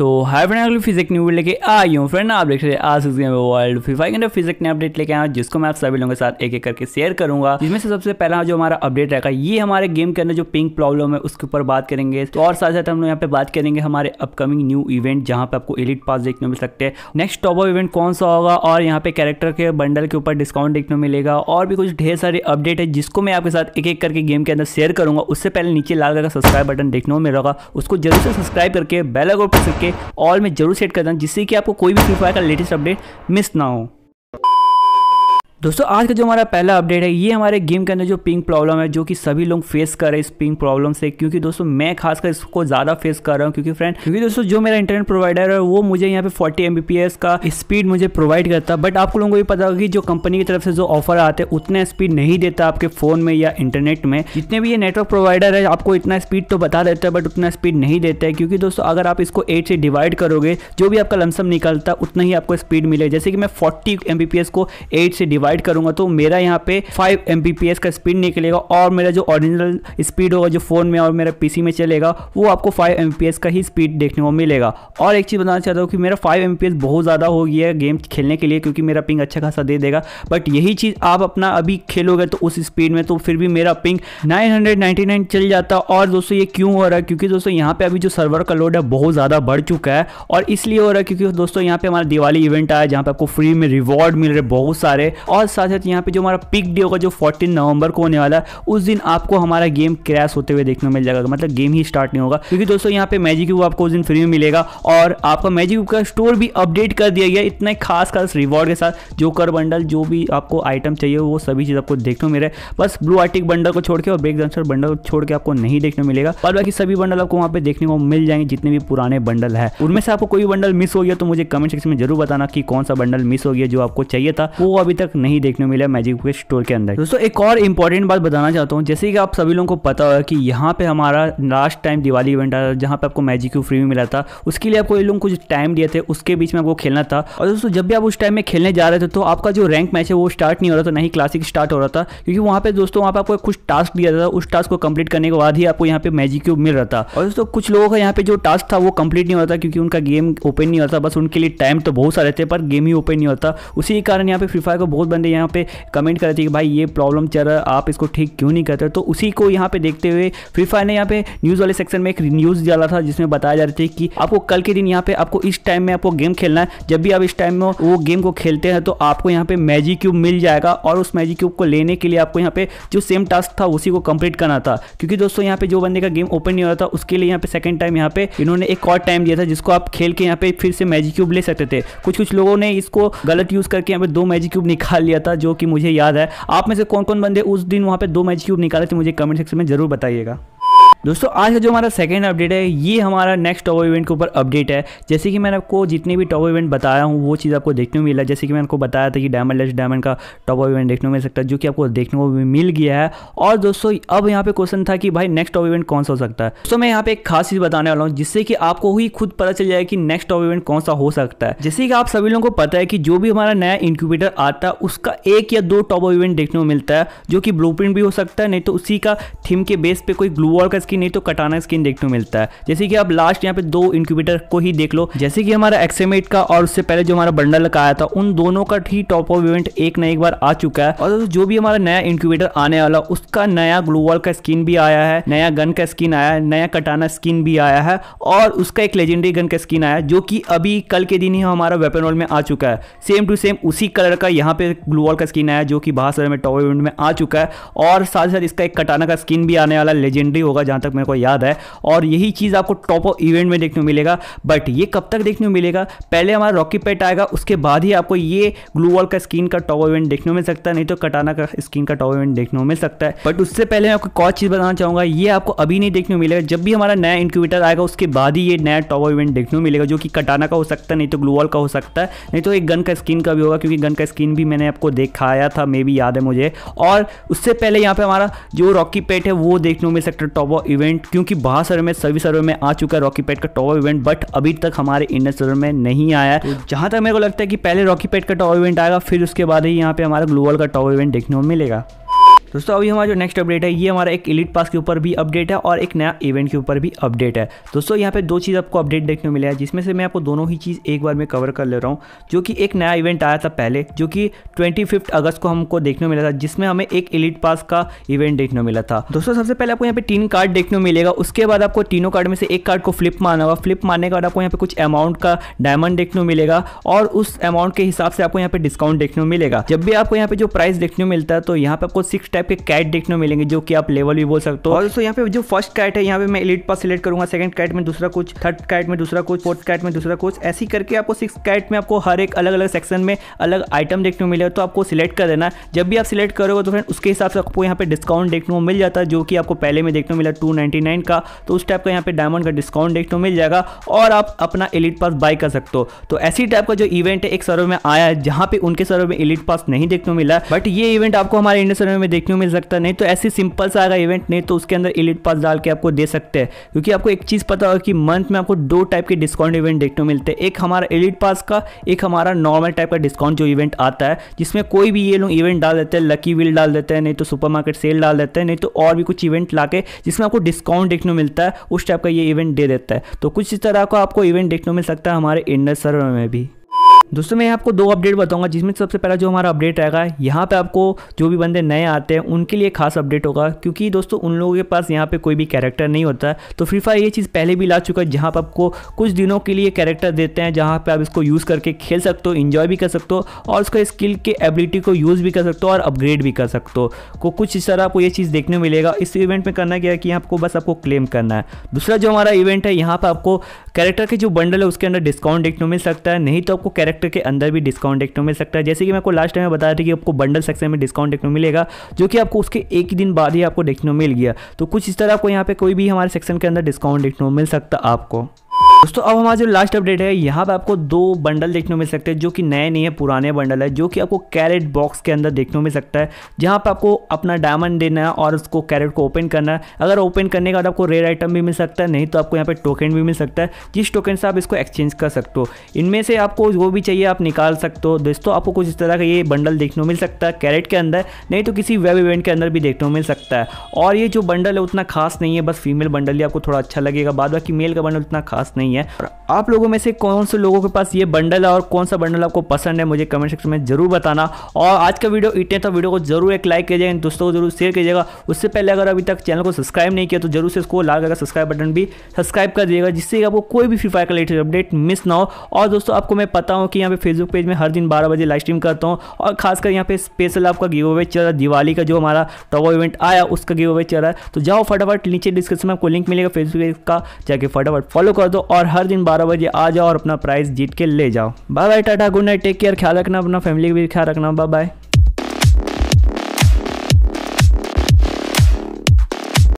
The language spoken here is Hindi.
तो हाई फ्रेंड अगली फिजिक न्यू लेके आई हूँ फ्रेंड आप देख रहे हैं आज वर्ल्ड फिफा के अंदर फिजिक ने अपडेट लेके आया जिसको मैं आप सभी लोगों के साथ एक एक करके शेयर करूंगा जिसमें से सबसे पहला जो हमारा अपडेट रहेगा ये हमारे गेम के अंदर जो पिंक प्रॉब्लम है उसके ऊपर बात करेंगे तो और साथ साथ हम लोग यहाँ पे बात करेंगे हमारे अपकमिंग न्यू इवेंट जहाँ पे आपको एलिट पास देखने मिल सकते हैं नेक्स्ट टॉप ऑफ इवेंट कौन सा होगा और यहाँ पे कैरेक्टर के बंडल के ऊपर डिस्काउंट देखने मिलेगा और भी कुछ ढेर सारे अपडेट है जिसको मैं आपके साथ एक एक करके गेम के अंदर शेयर करूंगा उससे पहले नीचे लाल का सब्सक्राइब बटन देखने को मिल रहा उसको जरूर से सब्सक्राइब करके बेल आइकन प्रेस करके ऑल में जरूर सेट कर देना जिससे कि आपको कोई भी फ्री फायर का लेटेस्ट अपडेट मिस ना हो दोस्तों आज का जो हमारा पहला अपडेट है ये हमारे गेम के अंदर जो पिंग प्रॉब्लम है जो कि सभी लोग फेस कर रहे हैं इस पिंग प्रॉब्लम से क्योंकि दोस्तों मैं खासकर इसको ज़्यादा फेस कर रहा हूँ क्योंकि फ्रेंड क्योंकि दोस्तों जो मेरा इंटरनेट प्रोवाइडर है वो मुझे यहाँ पे 40 एम का स्पीड मुझे प्रोवाइड करता बट आप लोगों को ये पता होगा कि जो कंपनी की तरफ से जो ऑफर आते हैं उतना स्पीड नहीं देता आपके फ़ोन में या इंटरनेट में जितने भी ये नेटवर्क प्रोवाइडर है आपको इतना स्पीड तो बता देता है बट उतना स्पीड नहीं देता है क्योंकि दोस्तों अगर आप इसको एट से डिवाइड करोगे जो भी आपका लमसम निकलता है उतना ही आपको स्पीड मिले जैसे कि मैं फोर्टी एम को एट से डिवाइड प्रोवाइड करूंगा तो मेरा यहाँ पे फाइव एम का स्पीड निकलेगा और मेरा जो ओरिजिनल स्पीड होगा जो फ़ोन में और मेरा पीसी में चलेगा वो आपको फाइव एम का ही स्पीड देखने को मिलेगा और एक चीज़ बताना चाहता हूँ कि मेरा फाइव एम बहुत ज़्यादा हो गया है गेम खेलने के लिए क्योंकि मेरा पिंग अच्छा खासा दे देगा बट यही चीज़ आप अपना अभी खेलोगे तो उस स्पीड में तो फिर भी मेरा पिंग नाइन चल जाता और दोस्तों ये क्यों हो रहा है क्योंकि दोस्तों यहाँ पे अभी जो सर्वर का लोड है बहुत ज़्यादा बढ़ चुका है और इसलिए हो रहा है क्योंकि दोस्तों यहाँ पे हमारा दिवाली इवेंट आया जहाँ पे आपको फ्री में रिवॉर्ड मिल रहे बहुत सारे और और साथ साथ यहाँ पे जो हमारा पिक डे होगा जो 14 नवंबर को होने वाला है उस दिन आपको हमारा गेम क्रैश होते हुए देखने मिल जाएगा मतलब गेम ही स्टार्ट नहीं होगा क्योंकि दोस्तों यहाँ पे मैजिक क्यूब आपको उस दिन फ्री में मिलेगा और आपका मैजिक क्यूब का स्टोर भी अपडेट कर दिया गया इतना खास खास रिवॉर्ड के साथ जोकर बंडल जो भी आपको आइटम चाहिए वो सभी चीज़ आपको देखने को मिल रहा है बस ब्लू आर्टिक बंडल को छोड़ के और ब्रेक डांसर बंडल को छोड़ के आपको नहीं देखने मिलेगा और बाकी सभी बंडल आपको वहाँ पे देखने को मिल जाएंगे जितने भी पुराने बंडल है उनमें से आपको कोई बंडल मिस हो गया तो मुझे कमेंट सेक्शन में जरूर बताना कि कौन सा बंडल मिस हो गया जो आपको चाहिए था वो अभी तक नहीं नहीं देखने को मिला मैजिक के स्टोर के अंदर दोस्तों एक और इंपॉर्टेंट बात बताना चाहता हूँ जैसे कि आप सभी लोगों को पता होगा कि यहाँ पे हमारा लास्ट टाइम दिवाली इवेंट आया था जहाँ पे आपको मैजिक फ्री में मिला था उसके लिए आपको ये लोग कुछ टाइम दिए थे उसके बीच में आपको खेलना था और दोस्तों जब भी आप उस टाइम में खेलने जा रहे थे तो आपका जो रैंक मैच है वो स्टार्ट नहीं हो रहा था नहीं क्लासिक स्टार्ट हो रहा था क्योंकि वहाँ पे दोस्तों वहाँ पे आपको कुछ टास्क दिया था उस टास्क को कंप्लीट करने के बाद ही आपको यहाँ पे मैजिक क्यूब मिल रहा था और दोस्तों कुछ लोगों का यहाँ पे जो टास्क था वो कंप्लीट नहीं हो रहा था क्योंकि उनका गेम ओपन नहीं होता बस उनके लिए टाइम तो बहुत सारे थे पर गेम ही ओपन नहीं होता उसी कारण यहाँ पे फ्री फायर को बहुत बंदे यहाँ पे कमेंट कर रहे थे कि भाई ये प्रॉब्लम चल रहा है आप इसको ठीक क्यों नहीं करते तो उसी को यहाँ पे देखते हुए फ्री फायर ने यहाँ पे न्यूज़ वाले सेक्शन में एक न्यूज़ डाला था जिसमें बताया जा रहा था कि आपको कल के दिन यहाँ पे आपको इस टाइम में आपको गेम खेलना है जब भी आप इस टाइम में वो गेम को खेलते हैं तो आपको यहाँ पे मैजिक क्यूब मिल जाएगा और उस मैजिक क्यूब को लेने के लिए आपको यहाँ पे जो सेम टास्क था उसी को कंप्लीट करना था क्योंकि दोस्तों यहाँ पे जो बंदे का गेम ओपन नहीं हो रहा था उसके लिए यहाँ पे सेकंड टाइम यहाँ पे इन्होंने एक और टाइम दिया था जिसको आप खेल के यहाँ पे फिर से मैजिक क्यूब ले सकते थे कुछ कुछ लोगों ने इसको गलत यूज करके यहाँ पे दो मैजिक क्यूब निकाल लिया था जो कि मुझे याद है आप में से कौन कौन बंदे उस दिन वहाँ पर दो मैच क्यूब निकाले थे मुझे कमेंट सेक्शन में ज़रूर बताइएगा दोस्तों आज का जो हमारा सेकेंड अपडेट है ये हमारा नेक्स्ट टॉप इवेंट के ऊपर अपडेट है जैसे कि मैंने आपको जितने भी टॉप इवेंट बताया हूँ वो चीज़ आपको देखने को मिला जैसे कि मैंने आपको बताया था कि डायमंड लेस डायमंड का टॉप इवेंट देखने को मिल सकता है जो कि आपको देखने को मिल गया है और दोस्तों अब यहाँ पे क्वेश्चन था कि भाई नेक्स्ट टॉप इवेंट कौन सा हो सकता है दोस्तों मैं यहाँ पे एक खास चीज़ बताने वाला हूँ जिससे कि आपको ही खुद पता चल जाए कि नेक्स्ट टॉप इवेंट कौन सा हो सकता है जैसे कि आप सभी लोगों को पता है कि जो भी हमारा नया इंक्यूबेटर आता है उसका एक या दो टॉप इवेंट देखने को मिलता है जो कि ब्लू भी हो सकता है नहीं तो उसी का थीम के बेस पे कोई ग्लू वॉल का स्किन नहीं तो कटाना स्किन देखने को मिलता है जैसे कि आप लास्ट यहाँ पे दो इंक्यूबेटर को ही देख लो जैसे कि हमारा एक्सेमेट का और उससे पहले जो हमारा बंडल का आया था उन दोनों का ही टॉप ऑफ इवेंट एक न एक बार आ चुका है और जो भी हमारा नया इंक्यूबेटर आने वाला उसका नया ग्लोवल का स्किन भी आया है नया गन का स्किन आया है नया कटाना स्किन भी आया है और उसका एक लेजेंडरी गन का स्किन आया जो कि अभी कल के दिन ही हमारा वेपन रोल में आ चुका है सेम टू सेम उसी कलर का यहाँ पे ग्लोवल का स्किन आया जो कि बाहर में टॉप इवेंट में आ चुका है और साथ ही साथ इसका एक कटाना का स्किन भी आने वाला लेजेंडरी होगा जहाँ जहां तक मेरे को याद है और यही चीज़ आपको टॉप ऑफ इवेंट में देखने को मिलेगा बट ये कब तक देखने को मिलेगा पहले हमारा रॉकी पेट आएगा उसके बाद ही आपको ये ग्लू वॉल का स्क्रीन का टॉप इवेंट देखने को मिल सकता है नहीं तो कटाना का स्क्रीन का टॉप इवेंट देखने को मिल सकता है बट उससे पहले मैं आपको एक और चीज़ बताना चाहूंगा ये आपको अभी नहीं देखने को मिलेगा जब भी हमारा नया इंक्यूबेटर आएगा उसके बाद ही ये नया टॉप इवेंट देखने को मिलेगा जो कि कटाना का हो सकता है नहीं तो ग्लू वॉल का हो सकता है नहीं तो एक गन का स्क्रीन का भी होगा क्योंकि गन का स्क्रीन भी मैंने आपको दिखाया था मे भी याद है मुझे और उससे पहले यहाँ पे हमारा जो रॉकी पेट है वो देखने को मिल सकता है टॉप इवेंट क्योंकि बाहर सर्वे में सभी सर्वे में आ चुका है रॉकी पैड का टॉवर इवेंट बट अभी तक हमारे इंडियन सर्वर में नहीं आया है तो जहां तक मेरे को लगता है कि पहले रॉकी पैड का टॉवर इवेंट आएगा फिर उसके बाद ही यहाँ पे हमारा ग्लोबल का टॉवर इवेंट देखने को मिलेगा दोस्तों अभी हमारा जो नेक्स्ट अपडेट है ये हमारा एक इलिट पास के ऊपर भी अपडेट है और एक नया इवेंट के ऊपर भी अपडेट है दोस्तों यहाँ पे दो चीज़ आपको अपडेट देखने को मिला है जिसमें से मैं आपको दोनों ही चीज़ एक बार में कवर कर ले रहा हूँ जो कि एक नया इवेंट आया था पहले जो कि ट्वेंटी अगस्त को हमको देखने को मिला था जिसमें हमें एक इलिट पास का इवेंट देखने मिला था दोस्तों सबसे पहले आपको यहाँ पे तीन कार्ड देखने को मिलेगा उसके बाद आपको तीनों कार्ड में से एक कार्ड को फ्लिप मारना होगा फ्लिप मारने के बाद आपको यहाँ पे कुछ अमाउंट का डायमंड देखने को मिलेगा और उस अमाउंट के हिसाब से आपको यहाँ पे डिस्काउंट देखने को मिलेगा जब भी आपको यहाँ पे जो प्राइस देखने को मिलता है तो यहाँ पे आपको सिक्स टाइप के कैट देखने को मिलेंगे जो कि आप लेवल भी बोल सकते हो और दोस्तों यहाँ पे जो फर्स्ट कैट है यहाँ पे मैं इलीट पास सिलेक्ट करूंगा सेकंड कैट में दूसरा कुछ थर्ड कैट में दूसरा कुछ फोर्थ कैट में दूसरा कुछ ऐसी करके आपको सिक्स कैट में आपको हर एक अलग अलग सेक्शन में अलग आइटम देखने को मिलेगा तो आपको सिलेक्ट कर देना जब भी आप सिलेक्ट करोगे तो फ्रेंड उसके हिसाब से आपको यहाँ पे डिस्काउंट देखने को मिल जाता है जो कि आपको पहले में देखने को मिला टू का तो उस टाइप का यहाँ पे डायमंड का डिस्काउंट देखने को मिल जाएगा और आप अपना इलीट पास बाय कर सकते हो तो ऐसी टाइप का जो इवेंट है एक सर्वे में आया है जहाँ पे उनके सर्वे में इलीट पास नहीं देखने को मिला बट ये इवेंट आपको हमारे इंडिया सर्वे में देखने को मिल सकता है नहीं तो ऐसे सिंपल सा आएगा इवेंट नहीं तो उसके अंदर एलिट पास डाल के आपको दे सकते हैं क्योंकि आपको एक चीज़ पता होगा कि मंथ में आपको दो टाइप के डिस्काउंट इवेंट देखने को मिलते हैं एक हमारा एलिट पास का एक हमारा नॉर्मल टाइप का डिस्काउंट जो इवेंट आता है जिसमें कोई भी ये लोग इवेंट डाल देते हैं लकी व्हील डाल देते हैं नहीं तो सुपर मार्केट सेल डाल देते हैं नहीं तो और भी कुछ इवेंट ला जिसमें आपको डिस्काउंट देखने को मिलता है उस टाइप का ये इवेंट दे देता है तो कुछ इस तरह का आपको इवेंट देखने को मिल सकता है हमारे इंडर सर्वर में भी दोस्तों मैं आपको दो अपडेट बताऊंगा जिसमें सबसे पहला जो हमारा अपडेट रहेगा यहाँ पे आपको जो भी बंदे नए आते हैं उनके लिए खास अपडेट होगा क्योंकि दोस्तों उन लोगों के पास यहाँ पे कोई भी कैरेक्टर नहीं होता है तो फ्री फायर ये चीज़ पहले भी ला चुका है जहाँ पर आपको कुछ दिनों के लिए कैरेक्टर देते हैं जहाँ पर आप इसको यूज़ करके खेल सकते हो इन्जॉय भी कर सकते हो और उसका स्किल के एबिलिटी को यूज़ भी कर सकते हो और अपग्रेड भी कर सकते हो कुछ इस तरह आपको ये चीज़ देखने मिलेगा इस इवेंट में करना क्या है कि आपको बस आपको क्लेम करना है दूसरा जो हमारा इवेंट है यहाँ पर आपको कैरेक्टर के जो बंडल है उसके अंदर डिस्काउंट देखने को मिल सकता है नहीं तो आपको कैरेक्टर सेक्टर के अंदर भी डिस्काउंट देखने को मिल सकता है जैसे कि मैं आपको लास्ट टाइम बता बताया था कि आपको बंडल सेक्शन में डिस्काउंट देखने को मिलेगा जो कि आपको उसके एक ही दिन बाद ही आपको देखने को मिल गया तो कुछ इस तरह आपको यहाँ पे कोई भी हमारे सेक्शन के अंदर डिस्काउंट देखने को मिल सकता आपको दोस्तों अब हमारा जो लास्ट अपडेट है यहाँ पे आपको दो बंडल देखने मिल सकते हैं जो कि नए नहीं है पुराने बंडल है जो कि आपको कैरेट बॉक्स के अंदर देखने मिल सकता है जहाँ पे आपको अपना डायमंड देना है और उसको कैरेट को ओपन करना है अगर ओपन करने के बाद आपको रेयर आइटम भी मिल सकता है नहीं तो आपको यहाँ पे टोकन भी मिल सकता है जिस टोकन से आप इसको एक्सचेंज कर सकते हो इनमें से आपको जो भी चाहिए आप निकाल सकते हो दोस्तों आपको कुछ इस तरह का ये बंडल देखने मिल सकता है कैरेट के अंदर नहीं तो किसी वेब इवेंट के अंदर भी देखने को मिल सकता है और ये जो बंडल है उतना खास नहीं है बस फीमेल बंडल ही आपको थोड़ा अच्छा लगेगा बाद बाकी मेल का बंडल उतना खास नहीं नहीं है और आप लोगों में से कौन से लोगों के पास ये बंडल है और कौन सा बंडल आपको पसंद है मुझे कमेंट सेक्शन में जरूर बताना और आज का वीडियो इतने तो वीडियो को जरूर एक लाइक कीजिएगा दोस्तों को जरूर शेयर कीजिएगा उससे पहले अगर अभी तक चैनल को सब्सक्राइब नहीं किया तो जरूर से इसको लाल कलर का सब्सक्राइब बटन भी सब्सक्राइब कर दिएगा जिससे आपको कोई भी फ्री फायर का लेटेस्ट अपडेट मिस ना हो और दोस्तों आपको मैं पता हूँ कि यहाँ पे फेसबुक पेज में हर दिन बारह बजे लाइव स्ट्रीम करता हूँ और खासकर यहाँ पे स्पेशल आपका गिव अवे चल रहा दिवाली का जो हमारा टॉप इवेंट आया उसका गिव अवे चल रहा है तो जाओ फटाफट नीचे डिस्क्रिप्शन में आपको लिंक मिलेगा फेसबुक का जाके फटाफट फॉलो कर दो और और हर दिन बारह बजे आ जाओ और अपना प्राइज़ जीत के ले जाओ बाय बाय टाटा गुड नाइट टेक केयर ख्याल रखना अपना फैमिली का भी ख्याल रखना बाय बाय